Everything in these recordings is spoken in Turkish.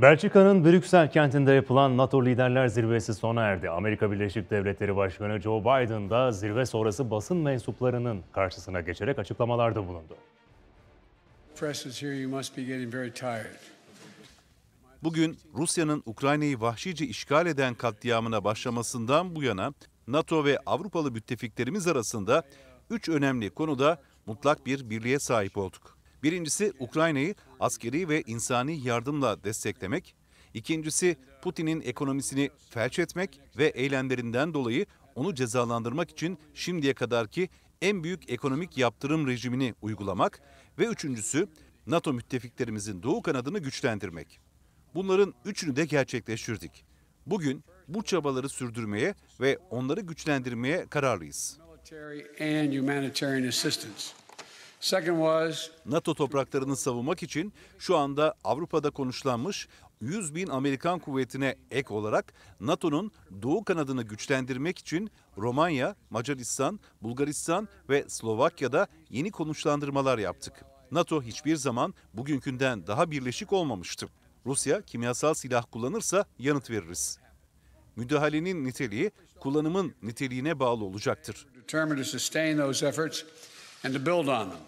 Belçika'nın Brüksel kentinde yapılan NATO Liderler Zirvesi sona erdi. Amerika Birleşik Devletleri Başkanı Joe Biden da zirve sonrası basın mensuplarının karşısına geçerek açıklamalarda bulundu. Bugün Rusya'nın Ukrayna'yı vahşice işgal eden katliamına başlamasından bu yana NATO ve Avrupalı müttefiklerimiz arasında üç önemli konuda mutlak bir birliğe sahip olduk. Birincisi Ukrayna'yı askeri ve insani yardımla desteklemek, ikincisi Putin'in ekonomisini felç etmek ve eylemlerinden dolayı onu cezalandırmak için şimdiye kadarki en büyük ekonomik yaptırım rejimini uygulamak ve üçüncüsü NATO müttefiklerimizin doğu kanadını güçlendirmek. Bunların üçünü de gerçekleştirdik. Bugün bu çabaları sürdürmeye ve onları güçlendirmeye kararlıyız. NATO topraklarını savunmak için şu anda Avrupa'da konuşlanmış 100 bin Amerikan kuvvetine ek olarak NATO'nun doğu kanadını güçlendirmek için Romanya, Macaristan, Bulgaristan ve Slovakya'da yeni konuşlandırmalar yaptık. NATO hiçbir zaman bugünkünden daha birleşik olmamıştı. Rusya kimyasal silah kullanırsa yanıt veririz. Müdahalenin niteliği kullanımın niteliğine bağlı olacaktır. and to build on them.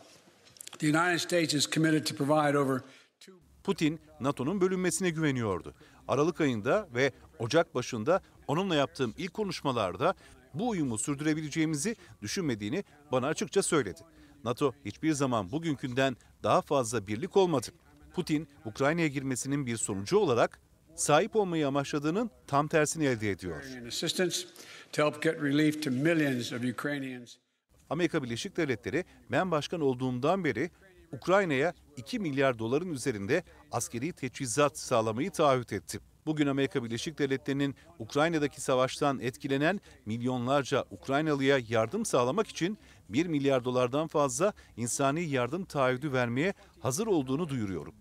Putin, NATO'nun bölünmesine güveniyordu. Aralık ayında ve Ocak başında onunla yaptığım ilk konuşmalarda bu uyumu sürdürebileceğimizi düşünmediğini bana açıkça söyledi. NATO hiçbir zaman bugünkünden daha fazla birlik olmadı. Putin, Ukrayna'ya girmesinin bir sonucu olarak sahip olmayı amaçladığının tam tersini elde ediyor. Amerika Birleşik Devletleri ben başkan olduğumdan beri Ukrayna'ya 2 milyar doların üzerinde askeri teçhizat sağlamayı taahhüt etti. Bugün Amerika Birleşik Devletleri'nin Ukrayna'daki savaştan etkilenen milyonlarca Ukraynalıya yardım sağlamak için 1 milyar dolardan fazla insani yardım taahhüdü vermeye hazır olduğunu duyuruyorum.